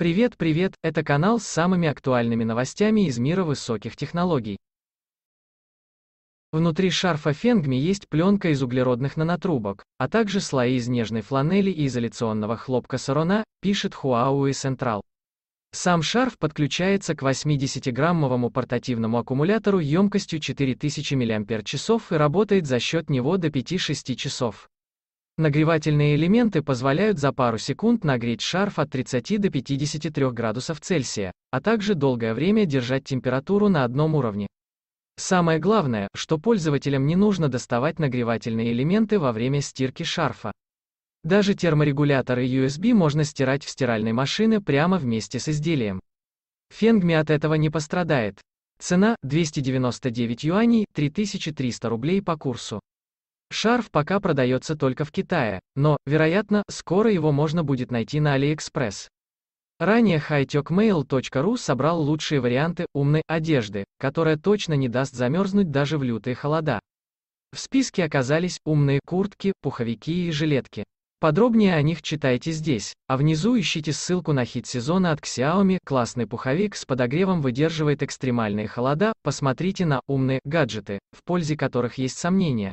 Привет, привет, это канал с самыми актуальными новостями из мира высоких технологий. Внутри шарфа Фенгми есть пленка из углеродных нанотрубок, а также слои из нежной фланели и изоляционного хлопка сарона, пишет Huawei Central. Сам шарф подключается к 80-граммовому портативному аккумулятору емкостью 4000 мАч и работает за счет него до 5-6 часов. Нагревательные элементы позволяют за пару секунд нагреть шарф от 30 до 53 градусов Цельсия, а также долгое время держать температуру на одном уровне. Самое главное, что пользователям не нужно доставать нагревательные элементы во время стирки шарфа. Даже терморегуляторы USB можно стирать в стиральной машине прямо вместе с изделием. Фенгми от этого не пострадает. Цена – 299 юаней, 3300 рублей по курсу. Шарф пока продается только в Китае, но, вероятно, скоро его можно будет найти на AliExpress. Ранее hightechmail.ru собрал лучшие варианты умной одежды, которая точно не даст замерзнуть даже в лютые холода. В списке оказались умные куртки, пуховики и жилетки. Подробнее о них читайте здесь, а внизу ищите ссылку на хит сезона от Xiaomi, классный пуховик с подогревом выдерживает экстремальные холода, посмотрите на умные гаджеты, в пользе которых есть сомнения,